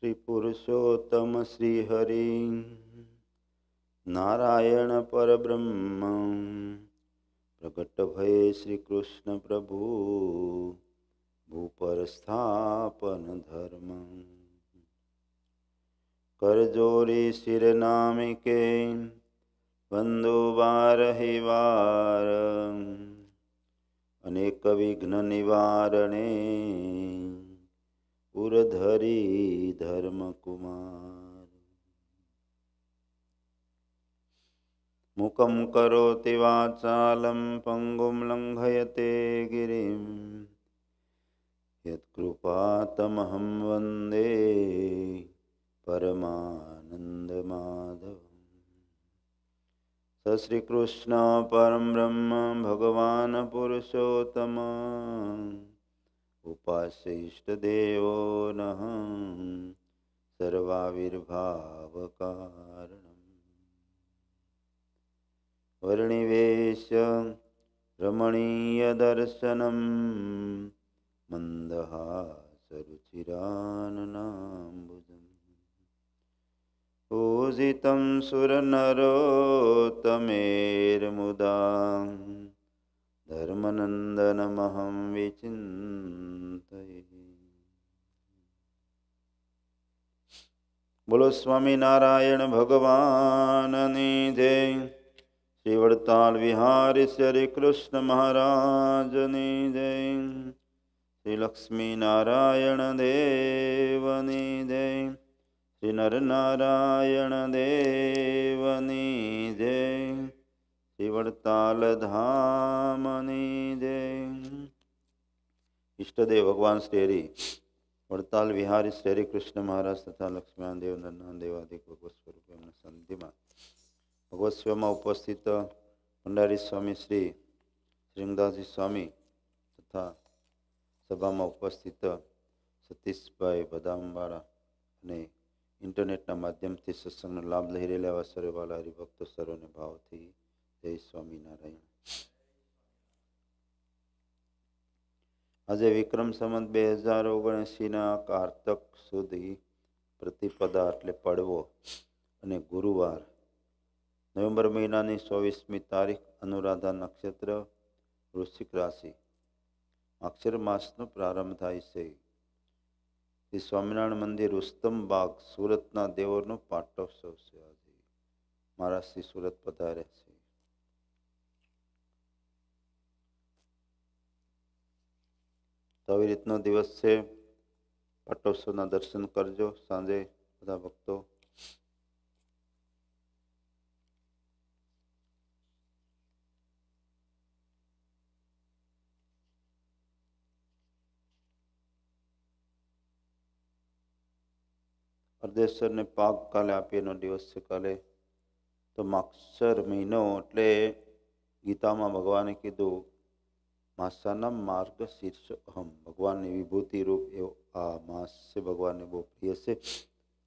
श्रीपुरुषोत्तम श्रीहरिं नारायणपरब्रह्म प्रकटभये श्रीकृष्णप्रभु भूपरस्थापनधर्म करजोरेशिरनामिके वार अनेकविघ्ननिवारणे पुरधरी धर्मकुमारमुखं करोति वाचालं पङ्गुं लङ्घयते गिरिं यत्कृपातमहं वन्दे परमानन्दमाधव सश्रीकृष्णपरं ब्रह्म भगवान् पुरुषोत्तमा उपाशिष्टदेवो नः सर्वाविर्भावकारणम् वर्णिवेश रमणीयदर्शनं मन्दहासरुचिराननाम्बुजम् पूजितं सुरनरोतमेर्मुदाम् धर्मनन्दनमहं विचिन्तये बुलोस्वामीनारायणभगवान् नारायण श्रीवरताल्विहारी श्रीकृष्णमहाराजनि जय श्रीलक्ष्मीनारायणदेवनी जय देव जय શિવડતાલધામની જય ઈષ્ટદેવ ભગવાન શ્રી વડતાલ વિહારી શ્રી કૃષ્ણ મહારાજ તથા લક્ષ્મીનારાયણ દેવ નરનાન ભગવત સ્વરૂપ એમના સંધિમાં ભગવત સ્વમાં ઉપસ્થિત ભંડારી સ્વામી શ્રી શ્રીમદાસજી સ્વામી તથા સભામાં ઉપસ્થિત સતીશભાઈ બદામવાળા અને ઇન્ટરનેટના માધ્યમથી સત્સંગનો લાભ લઈ રહેલા એવા સર્વવાળા હરિભક્તો સર્વને ભાવથી જય સ્વામિનારાયણ આજે વિક્રમ સંમત બે હજાર ઓગણસીના કારતક સુધી પ્રતિપદા એટલે પડવો અને ગુરુવાર નવેમ્બર મહિનાની ચોવીસમી તારીખ અનુરાધા નક્ષત્ર વૃશ્ચિક રાશિ અક્ષર માસનો પ્રારંભ થાય છે શ્રી સ્વામિનારાયણ મંદિર રુસ્તમ બાગ સુરતના દેવોનો પાટોત્સવ છે આજે મારા શ્રી સુરત પધારે છે તો આવી રીતનો દિવસ છે પાટોત્સવના દર્શન કરજો સાંજે બધા ભક્તો અર્ધેશ્વરને પાક કાલે આપીએનો દિવસ છે કાલે તો માક્ષર મહિનો એટલે ગીતામાં ભગવાને કીધું માસાના માર્ગ શીર્ષ અહમ ભગવાનની વિભૂતિ રૂપ એવો આ માસ છે ભગવાનને બહુ પ્રિય છે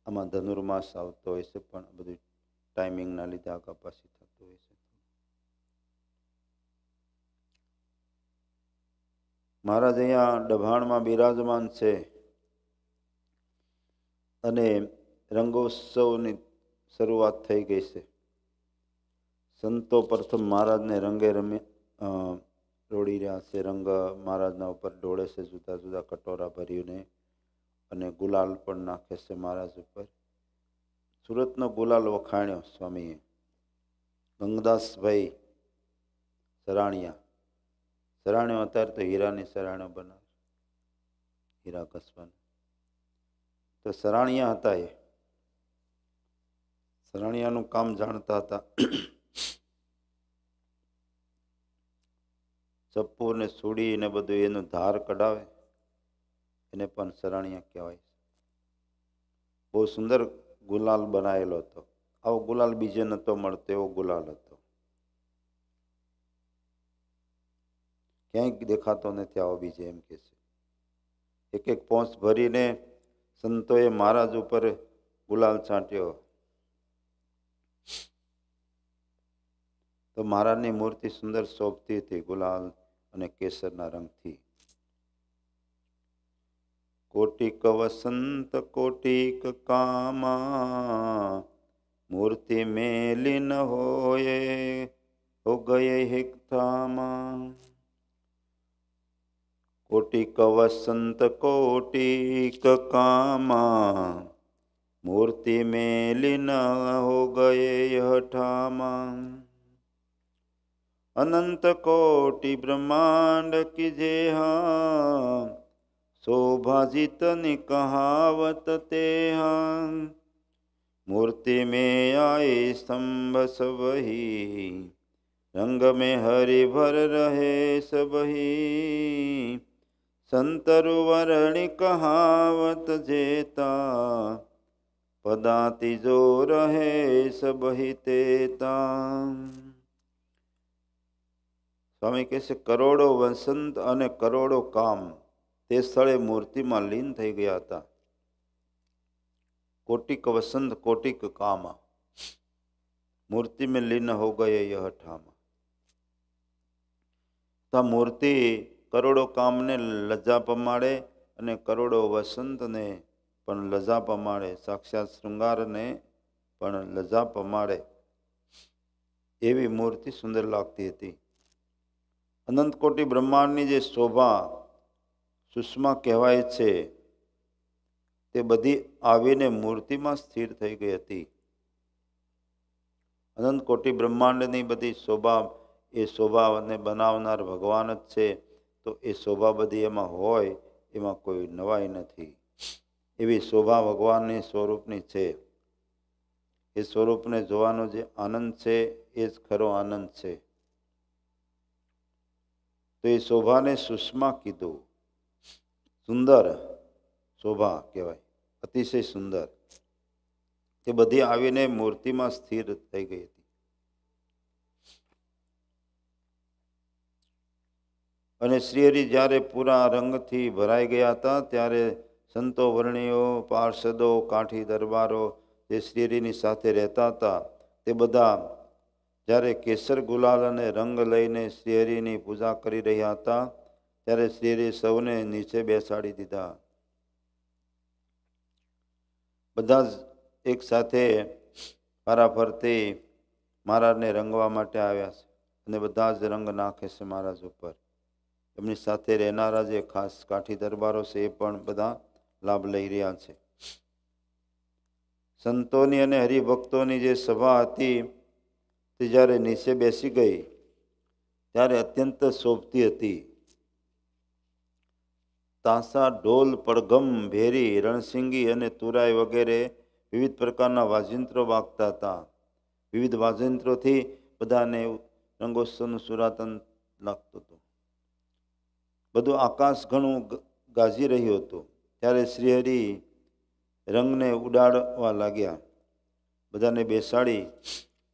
આમાં ધનુર્માસ આવતો હોય છે પણ બધું ટાઈમિંગના લીધે આ કપાસી થતું હોય છે મહારાજ અહીંયા ડભાણમાં બિરાજમાન છે અને રંગોત્સવની શરૂઆત થઈ ગઈ છે સંતો પ્રથમ મહારાજને રંગે રમ્યા રોડી રહ્યા છે રંગ મહારાજના ઉપર ડોળે છે જુદા જુદા કટોરા ભરીને અને ગુલાલ પણ નાખે છે મહારાજ ઉપર સુરતનો ગુલાલ વખાણ્યો સ્વામીએ ગંગદાસભાઈ સરાણિયા સરાણ્યો અત્યારે તો હીરાની સરાણ્યો બનાવ હીરા કસવાના તો સરાણિયા હતા એ સરાણિયાનું કામ જાણતા હતા સપ્પુને સુડીને બધું એનું ધાર કઢાવે એને પણ સરાણિયા કહેવાય બહુ સુંદર ગુલાલ બનાવેલો હતો આવો ગુલાલ બીજે નહોતો મળતો એવો ગુલાલ હતો ક્યાંય દેખાતો નથી આવો બીજે એમ કહેશે એક એક પોંચ ભરીને સંતોએ મહારાજ ઉપર ગુલાલ છાંટ્યો તો મહારાજની મૂર્તિ સુંદર શોભતી હતી ગુલાલ અને કેસરના રંગથી કોટિક વસંત કોટિક કામા મૂર્તિ મેલી ન હોય હો ગયે હિકથામાં કોટિક વસંત કોટિક કામા મૂર્તિ મેલી ન હો ગયે ઠામા अनंत कोटि ब्रह्मांड की जेहा शोभाजित निकहावत तेहा मूर्ति में आए स्तंभ सबही रंग में हरि भर रहे सब सबही संतरुवरणी कहावत जेता पदाति जो रहे सबही तेता સ્વામી કહે છે કરોડો વસંત અને કરોડો કામ તે સ્થળે મૂર્તિમાં લીન થઈ ગયા હતા કોટિક વસંત કોટિક કામ મૂર્તિ મેં લીન હો ગયે યહ તો મૂર્તિ કરોડો કામને લજા પમાડે અને કરોડો વસંતને પણ લજા પમાડે સાક્ષાત શૃંગારને પણ લજા પમાડે એવી મૂર્તિ સુંદર લાગતી હતી અનંતકોટી બ્રહ્માંડની જે શોભા સુષ્મા કહેવાય છે તે બધી આવીને મૂર્તિમાં સ્થિર થઈ ગઈ હતી અનંતકોટી બ્રહ્માંડની બધી શોભા એ શોભા અને બનાવનાર ભગવાન જ છે તો એ શોભા બધી એમાં હોય એમાં કોઈ નવાઈ નથી એવી શોભા ભગવાનની સ્વરૂપની છે એ સ્વરૂપને જોવાનો જે આનંદ છે એ જ ખરો આનંદ છે તો એ શોભાને સુષ્મા કીધું સુંદર શોભા કહેવાય અતિશય સુંદર તે બધી આવીને મૂર્તિમાં સ્થિર થઈ ગઈ હતી અને શ્રીહરિ જ્યારે પૂરા રંગથી ભરાઈ ગયા હતા ત્યારે સંતો વર્ણીઓ પાર્ષદો કાઠી દરબારો જે શ્રીહરિની સાથે રહેતા હતા તે બધા જ્યારે કેસર ગુલાલ અને રંગ લઈને શેરીની પૂજા કરી રહ્યા હતા ત્યારે શેરી સૌને નીચે બેસાડી દીધા બધા જ એક સાથે ફરાફરતી મહારાજને રંગવા માટે આવ્યા છે અને બધા જ રંગ નાખે છે મહારાજ ઉપર એમની સાથે રહેનારા જે ખાસ કાઠી દરબારો છે એ પણ બધા લાભ લઈ રહ્યા છે સંતોની અને હરિભક્તોની જે સભા હતી તે જ્યારે નીચે બેસી ગઈ ત્યારે અત્યંત શોભતી હતી તાંસા ઢોલ પડઘમ ભેરી રણસિંગી અને તુરાઈ વગેરે વિવિધ પ્રકારના વાજિંત્રો વાગતા હતા વિવિધ વાજિંત્રોથી બધાને રંગોત્સવનું સુરાતન લાગતું હતું બધું આકાશ ઘણું ગાજી રહ્યું હતું ત્યારે શ્રીહરિ રંગને ઉડાડવા લાગ્યા બધાને બેસાડી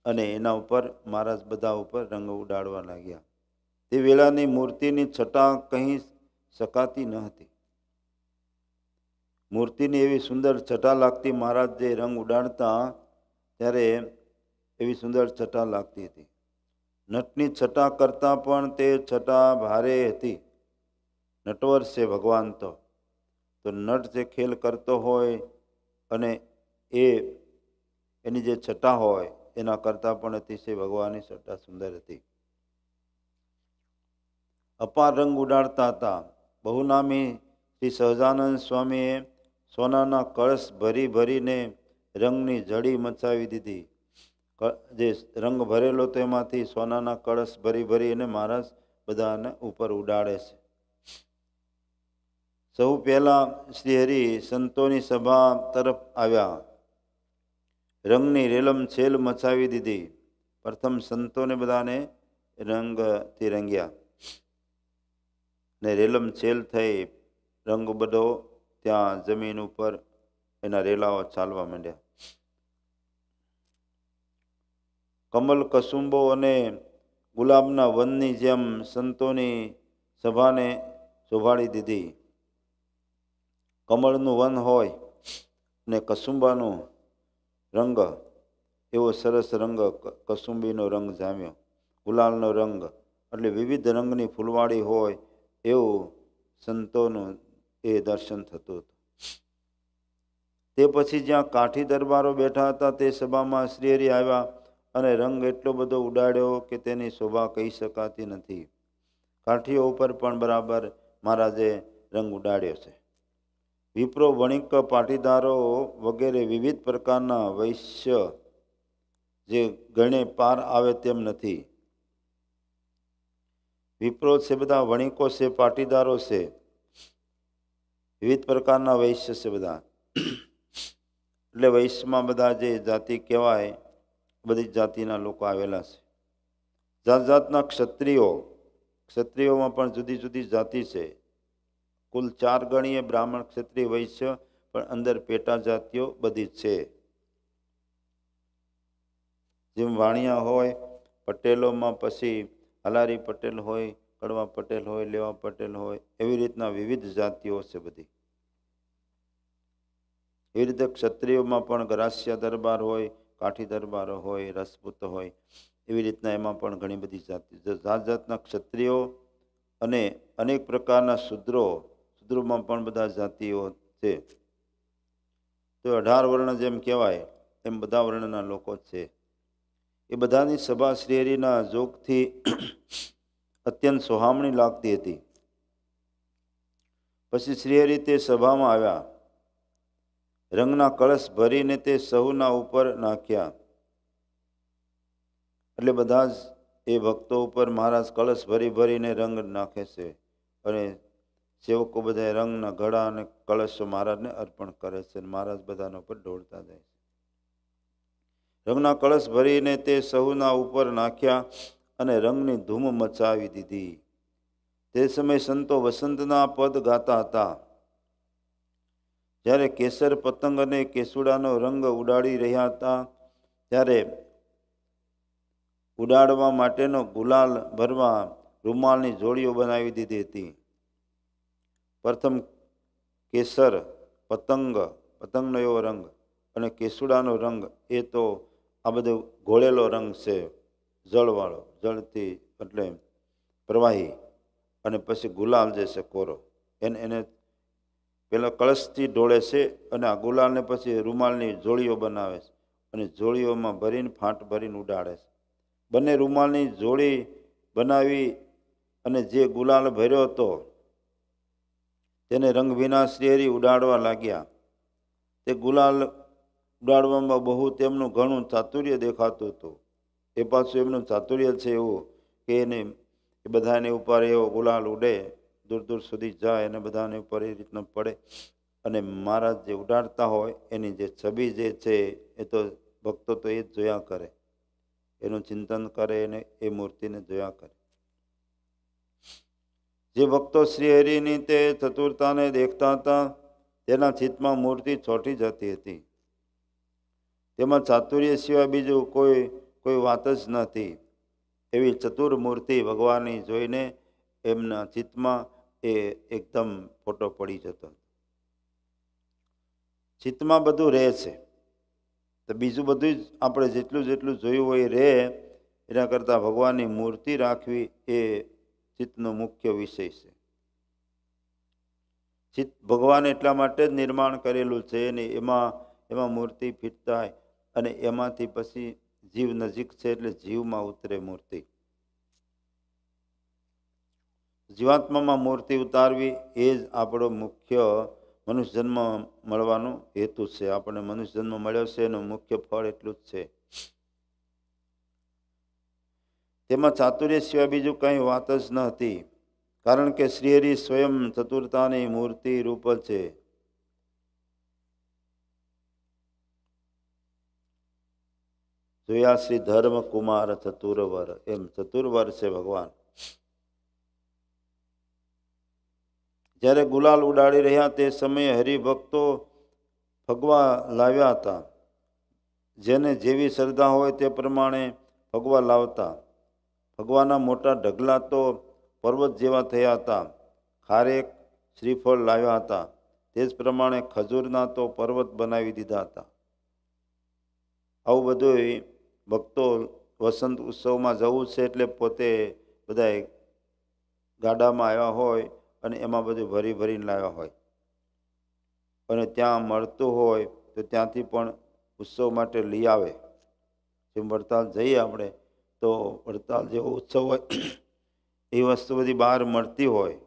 અને એના ઉપર મહારાજ બધા ઉપર રંગ ઉડાડવા લાગ્યા તે વેળાની મૂર્તિની છટા કહી શકાતી ન હતી મૂર્તિની એવી સુંદર છટા લાગતી મહારાજ જે રંગ ઉડાડતા ત્યારે એવી સુંદર છટા લાગતી હતી નટની છટા કરતાં પણ તે છટા ભારે હતી નટવર છે ભગવાન તો તો નટ જે ખેલ કરતો હોય અને એ એની જે છટા હોય એના કરતાં પણ અતિશય ભગવાનની સટ્ટા સુંદર હતી અપાર રંગ ઉડાડતા હતા બહુનામી શ્રી સહજાનંદ સ્વામીએ સોનાના કળશ ભરી ભરીને રંગની જડી મચાવી દીધી જે રંગ ભરેલો તેમાંથી સોનાના કળશ ભરી ભરી અને મહારાજ બધાને ઉપર ઉડાડે છે સૌ પહેલાં શ્રીહરિ સંતોની સભા તરફ આવ્યા રંગની રેલમ છેલ મચાવી દીધી પ્રથમ સંતોને બધાને રંગથી રંગ્યા ને રેલમ છેલ થઈ રંગ બધો ત્યાં જમીન ઉપર એના રેલાઓ ચાલવા માંડ્યા કમલ કસુંબો અને ગુલાબના વનની જેમ સંતોની સભાને શોભાળી દીધી કમળનું વન હોય ને કસુંબાનું રંગ એવો સરસ રંગ કસુંબીનો રંગ જામ્યો ગુલાલનો રંગ એટલે વિવિધ રંગની ફૂલવાળી હોય એવું સંતોનું એ દર્શન થતું હતું તે પછી જ્યાં કાઠી દરબારો બેઠા હતા તે સભામાં શ્રીહરિ આવ્યા અને રંગ એટલો બધો ઉડાડ્યો કે તેની શોભા કહી શકાતી નથી કાઠીઓ ઉપર પણ બરાબર મહારાજે રંગ ઉડાડ્યો છે વિપ્રો વણિક પાટીદારો વગેરે વિવિધ પ્રકારના વૈશ્ય જે ગણે પાર આવે તેમ નથી વિપ્રો છે બધા વણિકો છે પાટીદારો છે વિવિધ પ્રકારના વૈશ્ય છે બધા એટલે વૈશ્યમાં બધા જે જાતિ કહેવાય બધી જાતિના લોકો આવેલા છે જાત જાતના ક્ષત્રિયો ક્ષત્રિયોમાં પણ જુદી જુદી જાતિ છે કુલ ચાર ગણીએ બ્રાહ્મણ ક્ષત્રિય વૈશ્ય પણ અંદર પેટા જાતિઓ બધી છે જેમ વાણિયા હોય પટેલોમાં પછી હલારી પટેલ હોય કડવા પટેલ હોય લેવા પટેલ હોય એવી રીતના વિવિધ જાતિઓ છે બધી એવી રીતે ક્ષત્રિયોમાં પણ ગરાસિયા દરબાર હોય કાઠી દરબાર હોય રસપૂત હોય એવી રીતના એમાં પણ ઘણી બધી જાતિ જાત જાતના ક્ષત્રિયો અને અનેક પ્રકારના શૂદ્રો ધ્રુવમાં પણ બધા જાતિઓ છે તો અઢાર વર્ણ જેમ કહેવાય એમ બધા વર્ણના લોકો છે એ બધાની સભા શ્રીહરિના જોગથી અત્યંત સોહામણી લાગતી હતી પછી શ્રીહરિ તે સભામાં આવ્યા રંગના કળશ ભરીને તે સહુના ઉપર નાખ્યા એટલે બધા જ એ ભક્તો ઉપર મહારાજ કળશ ભરી ભરીને રંગ નાખે છે અને સેવકો બધા રંગના ઘડા અને કળશો મહારાજને અર્પણ કરે છે મહારાજ બધાના ઉપર ઢોળતા જાય છે રંગના કળશ ભરીને તે સહુના ઉપર નાખ્યા અને રંગની ધૂમ મચાવી દીધી તે સમયે સંતો વસંતના પદ ગાતા હતા જ્યારે કેસર પતંગ અને કેસુડાનો રંગ ઉડાડી રહ્યા હતા ત્યારે ઉડાડવા માટેનો ગુલાલ ભરવા રૂમાલની જોડીઓ બનાવી દીધી હતી પ્રથમ કેસર પતંગ પતંગનો એવો રંગ અને કેસુડાનો રંગ એ તો આ બધો ઘોળેલો રંગ છે જળવાળો જળથી એટલે પ્રવાહી અને પછી ગુલાલ જે છે કોરો એને એને પહેલાં કળશથી ઢોળે છે અને આ ગુલાલને પછી રૂમાલની જોળીઓ બનાવે છે અને જોળીઓમાં ભરીને ફાંટ ભરીને ઉડાડે છે બંને રૂમાલની જોડી બનાવી અને જે ગુલાલ ભર્યો હતો તેને રંગભીના શ્રેરી ઉડાડવા લાગ્યા તે ગુલાલ ઉડાડવામાં બહુ તેમનું ઘણું ચાતુર્ય દેખાતું હતું એ પાછું એમનું ચાતુર્ય છે એવું કે એને એ બધાને ઉપર એવો ગુલાલ ઉડે દૂર દૂર સુધી જાય અને બધાને ઉપર એ રીતના પડે અને મહારાજ જે ઉડાડતા હોય એની જે છબી જે છે એ તો ભક્તો તો એ જ જોયા કરે એનું ચિંતન કરે અને એ મૂર્તિને જોયા કરે જે ભક્તો શ્રી તે ચતુરતાને દેખતા હતા તેના ચિત્તમાં મૂર્તિ છોટી જતી હતી તેમાં ચાતુર્ય સિવાય બીજું કોઈ કોઈ વાત જ નથી એવી ચતુર મૂર્તિ ભગવાનની જોઈને એમના ચિત્તમાં એ એકદમ ફોટો પડી જતો ચિત્તમાં બધું રહે છે તો બીજું બધું જ આપણે જેટલું જેટલું જોયું હોય રહે એના કરતાં ભગવાનની મૂર્તિ રાખવી એ ચિત્તનો મુખ્ય વિષય છે ચિત્ત ભગવાન એટલા માટે જ નિર્માણ કરેલું છે ને એમાં એમાં મૂર્તિ ફીટતા અને એમાંથી પછી જીવ નજીક છે એટલે જીવમાં ઉતરે મૂર્તિ જીવાત્મામાં મૂર્તિ ઉતારવી એ જ આપણો મુખ્ય મનુષ્ય જન્મ મળવાનો હેતુ છે આપણને મનુષ્ય જન્મ મળ્યો છે એનું મુખ્ય ફળ એટલું જ છે તેમાં ચાતુર્ય સિવાય બીજું કંઈ વાત જ ન હતી કારણ કે શ્રીહરિ સ્વયં ચતુરતાની મૂર્તિ રૂપ છે જોયા શ્રી ધર્મ ચતુરવર એમ ચતુરવર છે ભગવાન જ્યારે ગુલાલ ઉડાડી રહ્યા તે સમયે હરિભક્તો ફગવા લાવ્યા હતા જેને જેવી શ્રદ્ધા હોય તે પ્રમાણે ફગવા લાવતા ભગવાનના મોટા ઢગલા તો પર્વત જેવા થયા હતા ખારેક શ્રીફળ લાવ્યા હતા તે જ પ્રમાણે ખજૂરના તો પર્વત બનાવી દીધા હતા આવું બધું ભક્તો વસંત ઉત્સવમાં જવું છે એટલે પોતે બધાએ ગાડામાં આવ્યા હોય અને એમાં બધું ભરી ભરીને લાવ્યા હોય અને ત્યાં મળતું હોય તો ત્યાંથી પણ ઉત્સવ માટે લઈ આવે જે મળતા જઈએ આપણે તો વડતાલ જેવો ઉત્સવ હોય એ વસ્તુ બધી બહાર મળતી હોય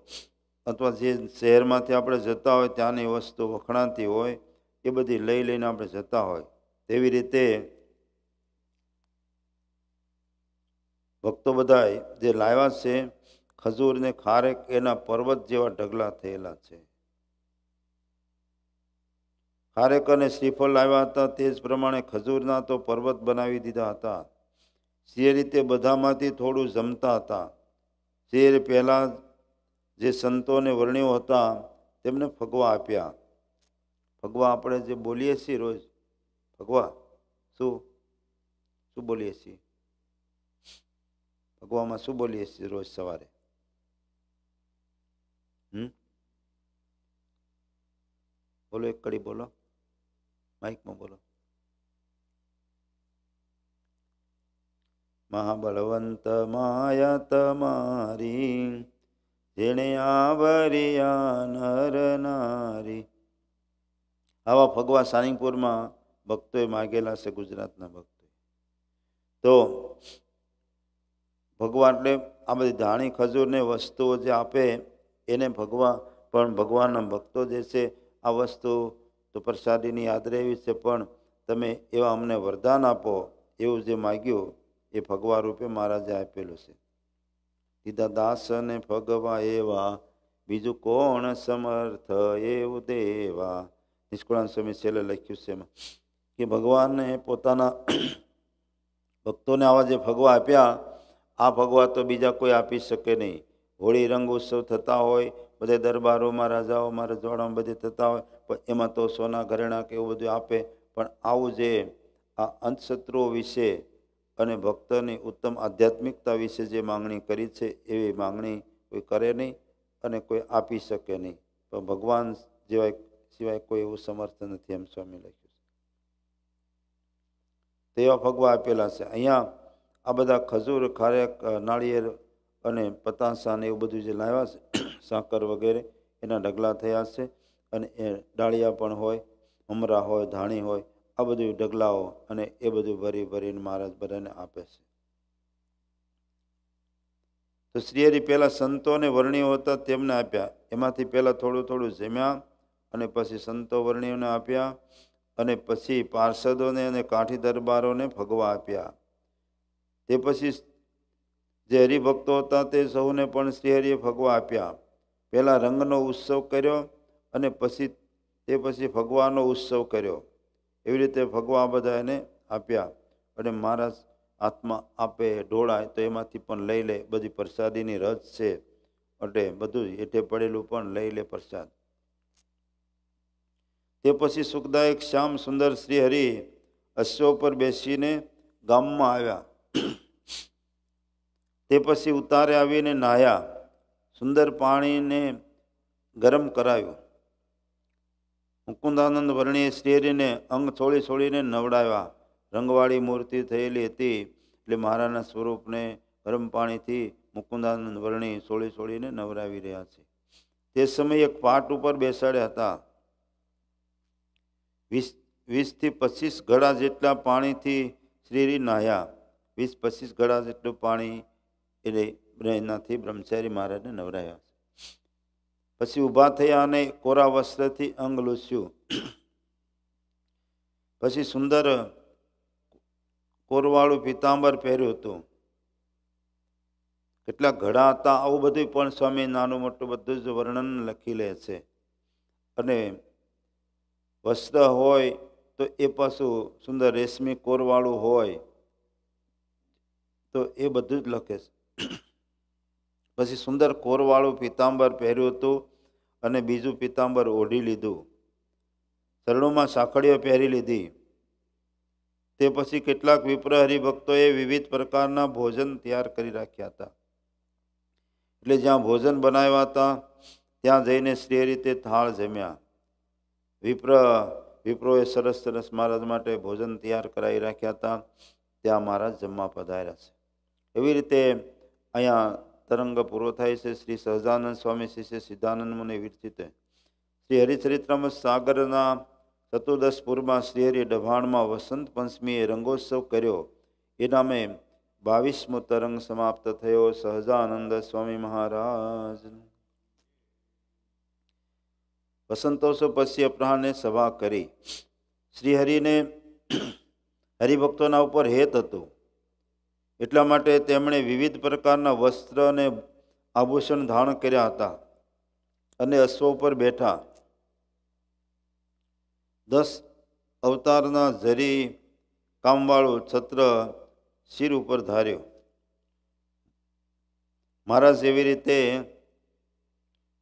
અથવા જે શહેરમાંથી આપણે જતા હોય ત્યાંની વસ્તુ વખણાતી હોય એ બધી લઈ લઈને આપણે જતા હોય તેવી રીતે ભક્તો બધાએ જે લાવ્યા છે ખજૂરને ખારેક એના પર્વત જેવા ઢગલા થયેલા છે ખારેક અને શ્રીફળ લાવ્યા હતા તે જ પ્રમાણે ખજૂરના તો પર્વત બનાવી દીધા હતા શેર તે બધામાંથી થોડું જમતા હતા શેર પહેલાં જે સંતોને વર્ણ્યો હતા તેમને ફગવા આપ્યા ફગવા આપણે જે બોલીએ છીએ રોજ ફગવા શું શું બોલીએ છીએ ફગવામાં શું બોલીએ છીએ રોજ સવારે હમ બોલો એક કડી બોલો માઇકમાં બોલો મહાબળવંત માયા તમારી જેણે આવરિયા નર નારી આવા ફગવા સાનીપુરમાં ભક્તોએ માગેલા છે ગુજરાતના ભક્તોએ તો ભગવાન એટલે આ બધી ધાણી ખજૂરને વસ્તુઓ જે આપે એને ભગવા પણ ભગવાનના ભક્તો જે છે આ વસ્તુ તો પ્રસાદીની યાદ રહેવી છે પણ તમે એવા અમને વરદાન આપો એવું જે માગ્યું એ ભગવા રૂપે મહારાજે આપેલું છે દીધા દાસને ભગવા એવા બીજું કોણ સમર્થ એવું દેવા નિષ્કુળાન સ્વામી છેલ્લે લખ્યું છે એમાં કે ભગવાને પોતાના ભક્તોને આવા જે ભગવા આપ્યા આ ભગવા તો બીજા કોઈ આપી શકે નહીં હોળી રંગ ઉત્સવ થતા હોય બધે દરબારોમાં રાજાઓમાં રજવાડામાં બધે થતા હોય પણ એમાં તો સોના ઘરેણાં કે એવું બધું આપે પણ આવું જે આ અંતશત્રુઓ વિશે અને ભક્તની ઉત્તમ આધ્યાત્મિકતા વિશે જે માંગણી કરી છે એવી માંગણી કોઈ કરે નહીં અને કોઈ આપી શકે નહીં પણ ભગવાન જેવા સિવાય કોઈ એવું સમર્થ નથી એમ સ્વામી લખ્યું છે તેવા ભગવા આપેલા છે અહીંયા આ બધા ખજૂર ખારેક નાળિયેર અને પતાસાને એવું બધું જે લાવ્યા છે સાકર વગેરે એના ઢગલા થયા છે અને એ ડાળિયા પણ હોય હમરા હોય ધાણી હોય આ બધું ઢગલાઓ અને એ બધું ભરી ભરીને મહારાજ બધાને આપે છે તો શ્રીહરિ પહેલાં સંતોને વર્ણિયો હતા તેમને આપ્યા એમાંથી પહેલાં થોડું થોડું જમ્યા અને પછી સંતો વર્ણિયોને આપ્યા અને પછી પાર્ષદોને અને કાઠી દરબારોને ફગવા આપ્યા તે પછી જે હરિભક્તો હતા તે સૌને પણ શ્રીહરિએ ફગવા આપ્યા પહેલાં રંગનો ઉત્સવ કર્યો અને પછી તે પછી ફગવાનો ઉત્સવ કર્યો એવી રીતે ભગવાન બધા એને આપ્યા અને મારા આત્મા આપે ઢોળાય તો એમાંથી પણ લઈ લે બધી પ્રસાદીની રજ છે એટલે બધું એઠે પડેલું પણ લઈ લે પ્રસાદ તે પછી સુખદાયક શ્યામ સુંદર શ્રી હરિ અશ્વો પર બેસીને ગામમાં આવ્યા તે પછી ઉતારે આવીને નાહ્યા સુંદર પાણીને ગરમ કરાવ્યું મુકુંદાનંદ વર્ણીએ શ્રેરીને અંગ છોડી છોડીને નવડાવ્યા રંગવાળી મૂર્તિ થયેલી હતી એટલે મહારાજના સ્વરૂપને ગરમ પાણીથી મુકુંદાનંદ વર્ણી છોડી છોડીને નવરાવી રહ્યા છે તે સમયે એક પાટ ઉપર બેસાડ્યા હતા વીસ વીસથી પચીસ ઘડા જેટલા પાણીથી શ્રીરી નાહ્યા વીસ પચીસ ઘડા જેટલું પાણી એટલે એનાથી બ્રહ્મચારી મહારાજને નવરાયા પછી ઊભા થયા અને કોરા વસ્ત્રથી અંગ લૂસ્યું પછી સુંદર કોરવાળું પીતાંબર પહેર્યું હતું કેટલા ઘડા હતા આવું બધું પણ સ્વામી નાનું મોટું બધું જ વર્ણન લખી લે છે અને વસ્ત્ર હોય તો એ પાછું સુંદર રેશમી કોરવાળું હોય તો એ બધું જ લખે છે પછી સુંદર કોરવાળું પીતાંબર પહેર્યું હતું અને બીજું પીતાંબર ઓઢી લીધું શરણોમાં સાંકળીઓ પહેરી લીધી તે પછી કેટલાક વિપ્ર હરિભક્તોએ વિવિધ પ્રકારના ભોજન તૈયાર કરી રાખ્યા હતા એટલે જ્યાં ભોજન બનાવ્યા હતા ત્યાં જઈને શ્રી રીતે થાળ જમ્યા વિપ્ર વિપ્રોએ સરસ સરસ મહારાજ માટે ભોજન તૈયાર કરાવી રાખ્યા હતા ત્યાં મહારાજ જમવા પધાર્યા છે એવી રીતે અહીંયા તરંગ પૂરો થાય છે શ્રી સહજાનંદ સ્વામી શિષ્ય સિદ્ધાનંદ મુનિ વિરચિતે શ્રી હરિચરિત્રમ સાગરના ચતુર્દશપુરમાં શ્રીહરિ ડભાણમાં વસંત પંચમીએ રંગોત્સવ કર્યો એ નામે બાવીસમો તરંગ સમાપ્ત થયો સહજાનંદ સ્વામી મહારાજ વસંતોત્સવ પછી અપરાહને સભા કરી શ્રીહરિને હરિભક્તોના ઉપર હેત હતું એટલા માટે તેમણે વિવિધ પ્રકારના વસ્ત્ર અને આભૂષણ ધારણ કર્યા હતા અને અશ્વ પર બેઠા દસ અવતારના ઝરી કામવાળું છત્ર શિર ઉપર ધાર્યો મહારાજ એવી રીતે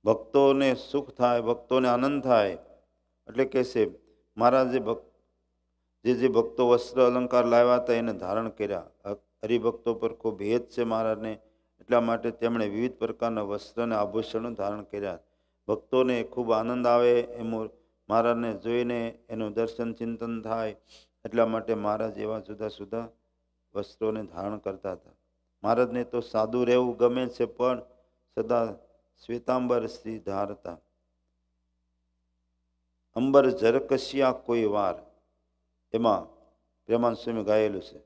ભક્તોને સુખ થાય ભક્તોને આનંદ થાય એટલે કહેશે મહારાજે ભક્ત જે જે ભક્તો વસ્ત્ર અલંકાર લાવ્યા હતા એને ધારણ કર્યા હરિભક્તો પર ખૂબ હેત છે મહારાજને એટલા માટે તેમણે વિવિધ પ્રકારના વસ્ત્ર અને આભૂષણો ધારણ કર્યા ભક્તોને ખૂબ આનંદ આવે એમાં મહારાજને જોઈને એનું દર્શન ચિંતન થાય એટલા માટે મહારાજ એવા જુદા જુદા વસ્ત્રોને ધારણ કરતા હતા મહારાજને તો સાદું રહેવું ગમે છે પણ સદા શ્વેતાંબર શ્રી ધારતા અંબર ઝરકશિયા કોઈ વાર એમાં પ્રેમાન સ્વામી ગાયેલું છે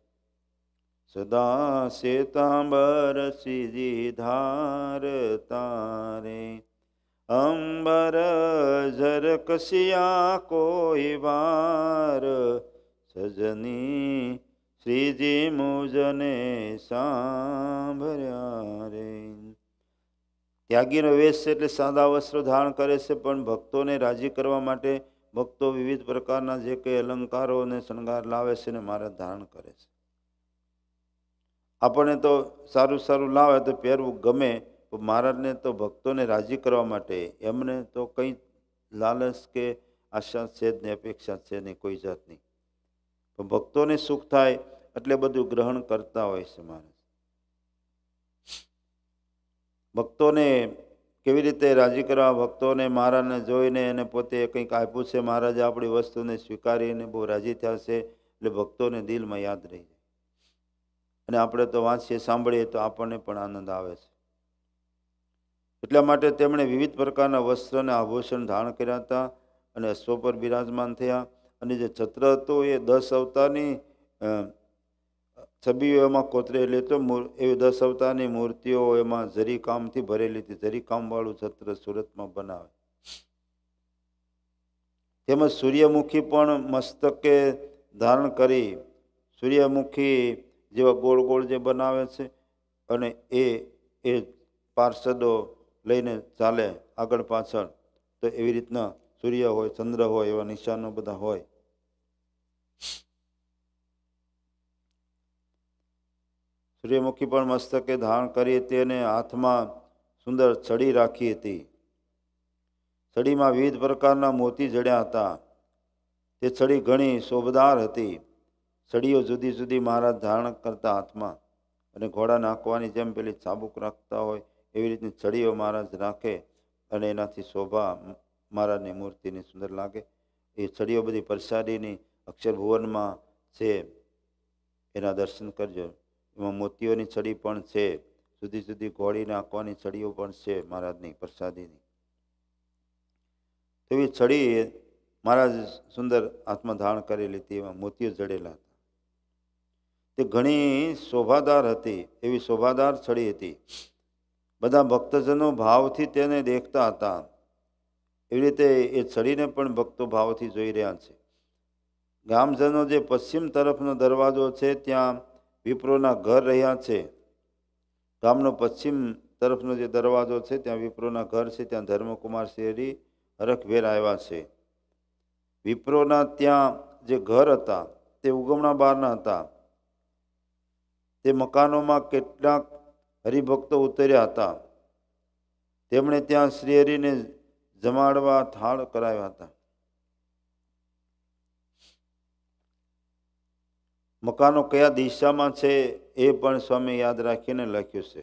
સદા શેતાંબર શ્વેતાંબરસિજી ધાર તારે અંબર ઝરકશિયા કોઈ વાર સજની શ્રીજી મુજને સાંભળ્યા રે ત્યાગીનો વેશ એટલે સાદા વસ્ત્ર ધારણ કરે છે પણ ભક્તોને રાજી કરવા માટે ભક્તો વિવિધ પ્રકારના જે કંઈ અલંકારો અને શણગાર લાવે છે અને મારા ધારણ કરે છે આપણને તો સારું સારું લાવે તો પહેરવું ગમે પણ મહારાજને તો ભક્તોને રાજી કરવા માટે એમને તો કંઈ લાલચ કે આશા છે જ ને અપેક્ષા છે નહીં કોઈ જાતની પણ ભક્તોને સુખ થાય એટલે બધું ગ્રહણ કરતા હોય છે માણસ ભક્તોને કેવી રીતે રાજી કરવા ભક્તોને મહારાજને જોઈને એને પોતે કંઈક આપ્યું છે મહારાજ આપણી વસ્તુને સ્વીકારીને બહુ રાજી થયા છે એટલે ભક્તોને દિલમાં યાદ રહી જાય અને આપણે તો વાંચીએ સાંભળીએ તો આપણને પણ આનંદ આવે છે એટલા માટે તેમણે વિવિધ પ્રકારના વસ્ત્ર અને આભૂષણ ધારણ કર્યા હતા અને અશ્વ પર બિરાજમાન થયા અને જે છત્ર હતું એ દસ અવતારની છબીઓ એમાં કોતરેલી તો એવી દસ અવતારની મૂર્તિઓ એમાં જરીકામથી ભરેલી હતી ઝરીકામવાળું છત્ર સુરતમાં બનાવે તેમજ સૂર્યમુખી પણ મસ્તકે ધારણ કરી સૂર્યમુખી જેવા ગોળ ગોળ જે બનાવે છે અને એ એ પાર્ષદો લઈને ચાલે આગળ પાછળ તો એવી રીતના સૂર્ય હોય ચંદ્ર હોય એવા નિશાનો બધા હોય સૂર્યમુખી પણ મસ્તકે ધારણ કરી હતી અને હાથમાં સુંદર છડી રાખી હતી છડીમાં વિવિધ પ્રકારના મોતી જડ્યા હતા તે છડી ઘણી શોભદાર હતી સળીઓ જુદી જુદી મહારાજ ધારણ કરતા હાથમાં અને ઘોડા નાખવાની જેમ પેલી ચાબુક રાખતા હોય એવી રીતની છડીઓ મહારાજ રાખે અને એનાથી શોભા મહારાજની મૂર્તિની સુંદર લાગે એ છડીઓ બધી પરસાદીની અક્ષરભુવનમાં છે એના દર્શન કરજો એમાં મોતીઓની છડી પણ છે જુદી જુદી ઘોડી નાખવાની છડીઓ પણ છે મહારાજની પ્રસાદીની એવી છડી મહારાજ સુંદર આત્મા ધારણ કરી લીધી એમાં મોતીઓ જડેલા હતા તે ઘણી શોભાદાર હતી એવી શોભાદાર છડી હતી બધા ભક્તજનો ભાવથી તેને દેખતા હતા એવી રીતે એ છડીને પણ ભક્તો ભાવથી જોઈ રહ્યા છે ગામજનો જે પશ્ચિમ તરફનો દરવાજો છે ત્યાં વિપ્રોના ઘર રહ્યા છે ગામનો પશ્ચિમ તરફનો જે દરવાજો છે ત્યાં વિપ્રોના ઘર છે ત્યાં ધર્મકુમાર શેરી હરખભેર આવ્યા છે વિપ્રોના ત્યાં જે ઘર હતા તે ઉગમણા બહારના હતા તે મકાનોમાં કેટલાક હરિભક્તો ઉતર્યા હતા તેમણે ત્યાં શ્રીહરિને જમાડવા થાળ કરાવ્યા હતા મકાનો કયા દિશામાં છે એ પણ સ્વામી યાદ રાખીને લખ્યું છે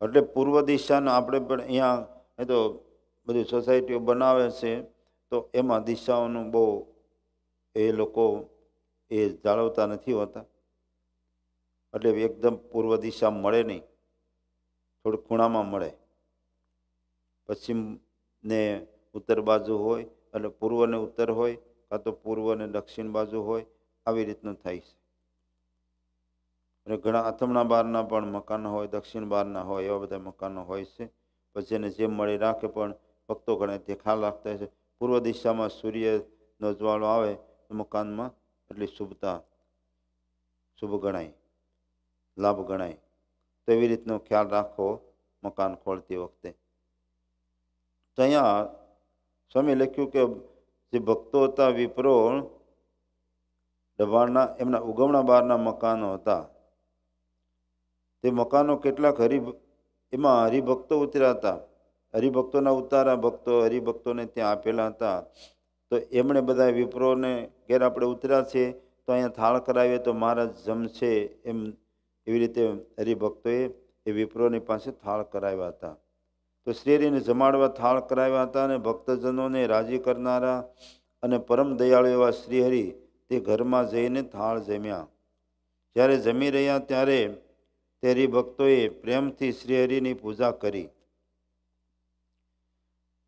એટલે પૂર્વ દિશાના આપણે પણ અહીંયા એ તો બધી સોસાયટીઓ બનાવે છે તો એમાં દિશાઓનું બહુ એ લોકો એ જાળવતા નથી હોતા એટલે એકદમ પૂર્વ દિશા મળે નહીં થોડું ખૂણામાં મળે પશ્ચિમ ને ઉત્તર બાજુ હોય એટલે પૂર્વને ઉત્તર હોય કાં તો પૂર્વ ને દક્ષિણ બાજુ હોય આવી રીતનું થાય છે અને ઘણા અથમણા બહારના પણ મકાનો હોય દક્ષિણ બહારના હોય એવા બધા મકાનો હોય છે પછી એને જેમ મળી રાખે પણ ભક્તો ઘણા ખ્યાલ રાખતા છે પૂર્વ દિશામાં સૂર્યનો જવાળો આવે તો મકાનમાં એટલી શુભતા શુભ ગણાય લાભ ગણાય તો એવી રીતનો ખ્યાલ રાખો મકાન ખોલતી વખતે તો અહીંયા સ્વામી લખ્યું કે જે ભક્તો હતા વિપ્રો દબાણના એમના ઉગમણા બહારના મકાનો હતા તે મકાનો કેટલાક હરિભ એમાં હરિભક્તો ઉતર્યા હતા હરિભક્તોના ઉતારા ભક્તો હરિભક્તોને ત્યાં આપેલા હતા તો એમણે બધા વિપ્રોને ઘેર આપણે ઉતર્યા છે તો અહીંયા થાળ કરાવીએ તો મહારાજ જમશે એમ એવી રીતે હરિભક્તોએ એ વિપ્રોની પાસે થાળ કરાવ્યા હતા તો શ્રીહરિને જમાડવા થાળ કરાવ્યા હતા અને ભક્તજનોને રાજી કરનારા અને પરમ દયાળુ એવા શ્રીહરિ તે ઘરમાં જઈને થાળ જમ્યા જ્યારે જમી રહ્યા ત્યારે તે હરિભક્તોએ પ્રેમથી શ્રીહરિની પૂજા કરી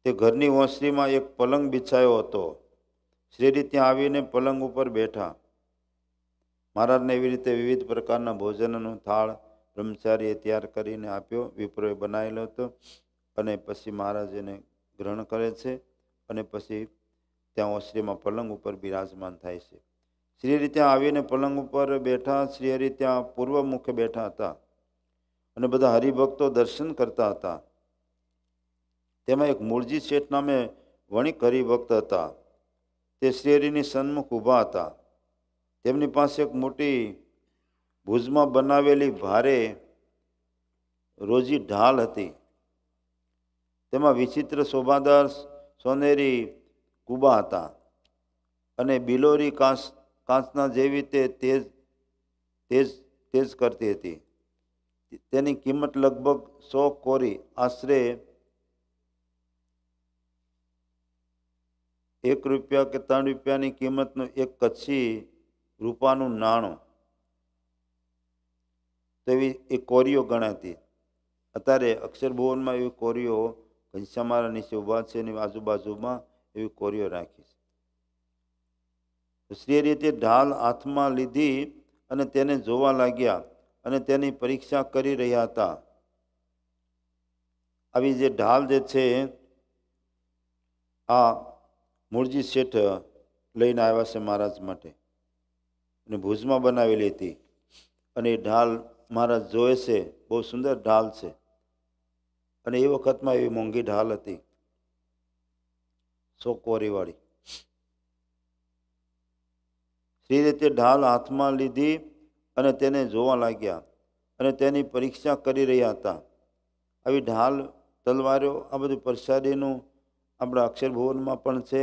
તે ઘરની ઓસરીમાં એક પલંગ બિછાયો હતો શ્રીરી ત્યાં આવીને પલંગ ઉપર બેઠા મહારાજને એવી રીતે વિવિધ પ્રકારના ભોજનનો થાળ બ્રહ્મચારીએ તૈયાર કરીને આપ્યો વિપ્રોએ બનાવેલો હતો અને પછી મહારાજ એને ગ્રહણ કરે છે અને પછી ત્યાં ઓશ્રીમાં પલંગ ઉપર બિરાજમાન થાય છે શ્રીહરિ ત્યાં આવીને પલંગ ઉપર બેઠા શ્રીહરિ ત્યાં પૂર્વ મુખે બેઠા હતા અને બધા હરિભક્તો દર્શન કરતા હતા તેમાં એક મૂળજી શેઠ નામે વણિક હરિભક્ત હતા તે શ્રીહરિની સન્મુખ ઊભા હતા તેમની પાસે એક મોટી ભુજમાં બનાવેલી ભારે રોજી ઢાલ હતી તેમાં વિચિત્ર શોભાદાર સોનેરી કુબા હતા અને બિલોરી કાંસ કાંસના જેવી તે તેજ તેજ તેજ કરતી હતી તેની કિંમત લગભગ સો કોરી આશરે એક રૂપિયા કે ત્રણ રૂપિયાની કિંમતનું એક કચ્છી રૂપાનું નાણું તેવી એ કોરીઓ ગણાતી અત્યારે અક્ષરભુવનમાં એવી કોરીઓ ઘનશ્યામારા નીચે ઊભા છે અને આજુબાજુમાં એવી કોરીઓ રાખી છે શ્રી રીતે ઢાલ હાથમાં લીધી અને તેને જોવા લાગ્યા અને તેની પરીક્ષા કરી રહ્યા હતા આવી જે ઢાલ જે છે આ મૂળજી શેઠ લઈને આવ્યા છે મહારાજ માટે અને ભુજમાં બનાવેલી હતી અને એ ઢાલ મહારાજ જોવે છે બહુ સુંદર ઢાલ છે અને એ વખતમાં એવી મોંઘી ઢાલ હતી સોકવારીવાળી શ્રી રીતે ઢાલ હાથમાં લીધી અને તેને જોવા લાગ્યા અને તેની પરીક્ષા કરી રહ્યા હતા આવી ઢાલ તલવારો આ બધું પ્રસાદીનું આપણા અક્ષરભુવનમાં પણ છે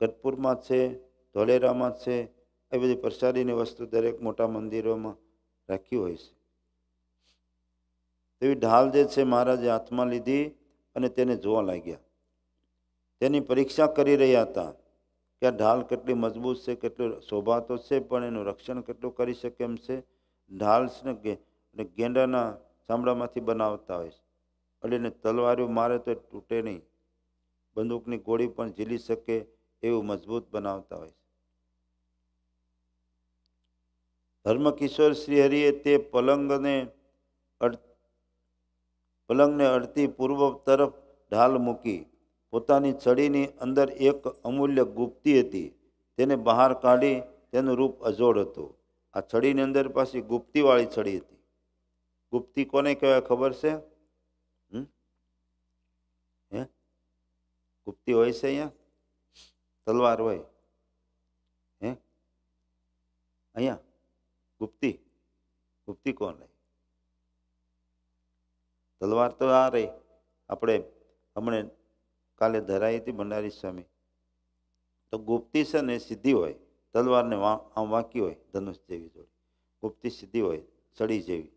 ગઢપુરમાં છે ધોલેરામાં છે એ બધી પ્રસાદીની વસ્તુ દરેક મોટા મંદિરોમાં રાખી હોય છે તેવી ઢાલ જે છે મહારાજે હાથમાં લીધી અને તેને જોવા લાગ્યા તેની પરીક્ષા કરી રહ્યા હતા કે આ ઢાલ કેટલી મજબૂત છે કેટલો શોભા તો છે પણ એનું રક્ષણ કેટલું કરી શકે એમ છે ઢાલ્સને ગેંડાના ચામડામાંથી બનાવતા હોય છે એટલે એને તલવારીઓ મારે તો તૂટે નહીં બંદૂકની ગોળી પણ ઝીલી શકે એવું મજબૂત બનાવતા હોય છે ધર્મકિશોર શ્રીહરિએ તે પલંગને પલંગને અડતી પૂર્વ તરફ ઢાલ મૂકી પોતાની છડીની અંદર એક અમૂલ્ય ગુપ્તી હતી તેને બહાર કાઢી તેનું રૂપ અજોડ હતું આ છડીની અંદર પાછી ગુપ્તીવાળી છડી હતી ગુપ્તી કોને કહેવાય ખબર છે હે ગુપ્તી હોય છે અહીંયા તલવાર હોય હે અહીંયા ગુપ્તી ગુપ્તી કોણ રહી તલવાર તો આ રહી આપણે હમણે કાલે ધરાઈ હતી ભંડારી સ્વામી તો ગુપ્તી છે ને સિદ્ધિ હોય તલવારને આમ વાંકી હોય ધનુષ જેવી જોડે ગુપ્તી સીધી હોય સડી જેવી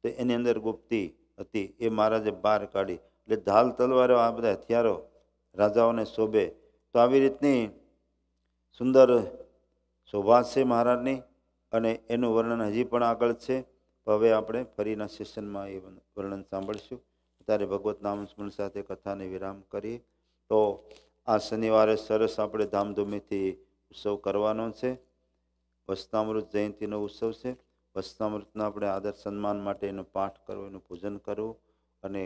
તો એની અંદર ગુપ્તી હતી એ મહારાજે બહાર કાઢી એટલે ઢાલ તલવારો આ બધા હથિયારો રાજાઓને શોભે તો આવી રીતની સુંદર શોભા છે મહારાજની અને એનું વર્ણન હજી પણ આગળ છે હવે આપણે ફરીના સેશનમાં એ વર્ણન સાંભળશું અત્યારે ભગવત નામ સ્મરણ સાથે કથાને વિરામ કરીએ તો આ શનિવારે સરસ આપણે ધામધૂમીથી ઉત્સવ કરવાનો છે વસ્તામૃત જયંતિનો ઉત્સવ છે વસ્તામૃતના આપણે આદર સન્માન માટે એનો પાઠ કરવો એનું પૂજન કરવું અને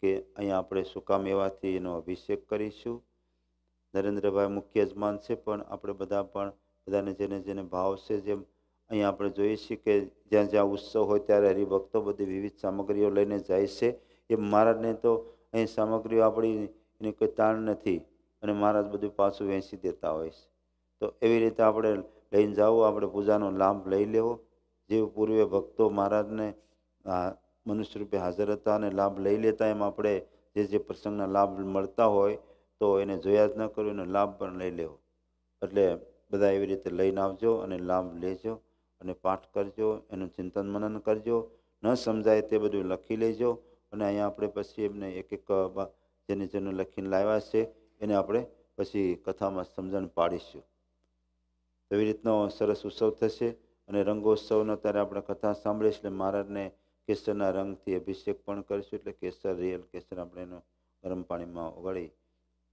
કે અહીંયા આપણે સુકા મેવાથી એનો અભિષેક કરીશું નરેન્દ્રભાઈ મુખ્ય યજમાન છે પણ આપણે બધા પણ બધાને જેને જેને ભાવ છે જેમ અહીંયા આપણે જોઈએ છીએ કે જ્યાં જ્યાં ઉત્સવ હોય ત્યારે હરિભક્તો બધી વિવિધ સામગ્રીઓ લઈને જાય છે એ મહારાજને તો અહીં સામગ્રીઓ આપણી એની કોઈ તાણ નથી અને મહારાજ બધું પાછું વહેંચી દેતા હોય છે તો એવી રીતે આપણે લઈને જવું આપણે પૂજાનો લાભ લઈ લેવો જે પૂર્વે ભક્તો મહારાજને મનુષ્ય રૂપે હાજર હતા અને લાભ લઈ લેતા એમ આપણે જે જે પ્રસંગના લાભ મળતા હોય તો એને જોયા જ ન કરવું એનો લાભ પણ લઈ લેવો એટલે બધા એવી રીતે લઈને આવજો અને લાભ લેજો અને પાઠ કરજો એનું ચિંતન મનન કરજો ન સમજાય તે બધું લખી લેજો અને અહીંયા આપણે પછી એમને એક એક જેને જેને લખીને લાવ્યા છે એને આપણે પછી કથામાં સમજણ પાડીશું એવી રીતનો સરસ ઉત્સવ થશે અને રંગોત્સવનો ત્યારે આપણે કથા સાંભળીએ એટલે મહારાજને કેસરના રંગથી અભિષેક પણ કરીશું એટલે કેસર રિયલ કેસર આપણે એનો ગરમ પાણીમાં ઓગાળી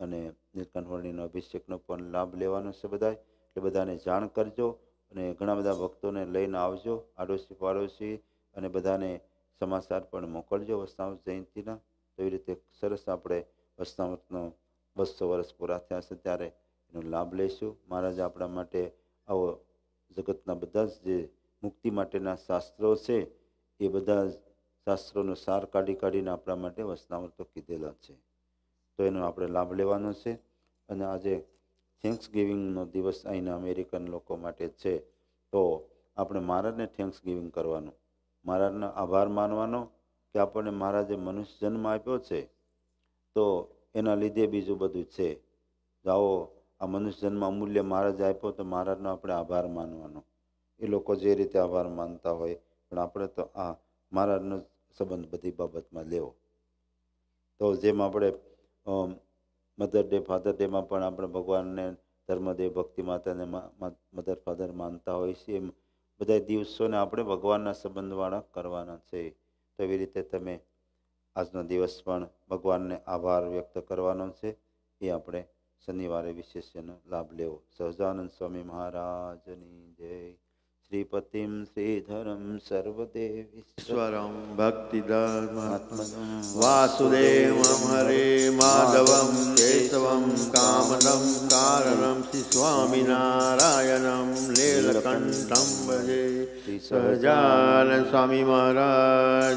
અને નીલકંઠવર્ણીનો અભિષેકનો પણ લાભ લેવાનો છે બધાએ એટલે બધાને જાણ કરજો અને ઘણા બધા ભક્તોને લઈને આવજો આડોશી પાડોશી અને બધાને સમાચાર પણ મોકલજો વસ્તાવત જયંતિના તો એવી રીતે સરસ આપણે વસનાવતનો બસો વર્ષ પૂરા થયા છે ત્યારે એનો લાભ લઈશું મહારાજ આપણા માટે આવો જગતના બધા જ જે મુક્તિ માટેના શાસ્ત્રો છે એ બધા જ શાસ્ત્રોનો સાર કાઢી કાઢીને આપણા માટે વસનાવર્તો કીધેલા છે તો એનો આપણે લાભ લેવાનો છે અને આજે થેન્ક્સ ગિવિંગનો દિવસ અહીંના અમેરિકન લોકો માટે છે તો આપણે મહારાજને થેન્ક્સ ગિવિંગ કરવાનું મહારાજનો આભાર માનવાનો કે આપણને મહારાજે મનુષ્ય જન્મ આપ્યો છે તો એના લીધે બીજું બધું છે જાઓ આ મનુષ્ય જન્મ અમૂલ્ય મહારાજ આપ્યો તો મહારાજનો આપણે આભાર માનવાનો એ લોકો જે રીતે આભાર માનતા હોય પણ આપણે તો આ મહારાજનો સંબંધ બધી બાબતમાં લેવો તો જેમ આપણે મધર ડે ફાધર ડેમાં પણ આપણે ભગવાનને ધર્મદેવ ભક્તિ માતાને મધર ફાધર માનતા હોય છે એમ બધા દિવસોને આપણે ભગવાનના સંબંધવાળા કરવાના છે તો એવી રીતે તમે આજનો દિવસ પણ ભગવાનને આભાર વ્યક્ત કરવાનો છે એ આપણે શનિવારે વિશેષનો લાભ લેવો સહજાનંદ સ્વામી મહારાજની જય શ્રીપતિમ શ્રીધરમ સર્વદેવીશ્વરમ ભક્તિધર્માત્મજમ વાસુદેવમ હરે માધવમ કેશવમ કામદમ કારણમ શ્રી સ્વામિનારાયણમ લેલકંઠમ ભજે સહજાન સ્વામી મહારાજ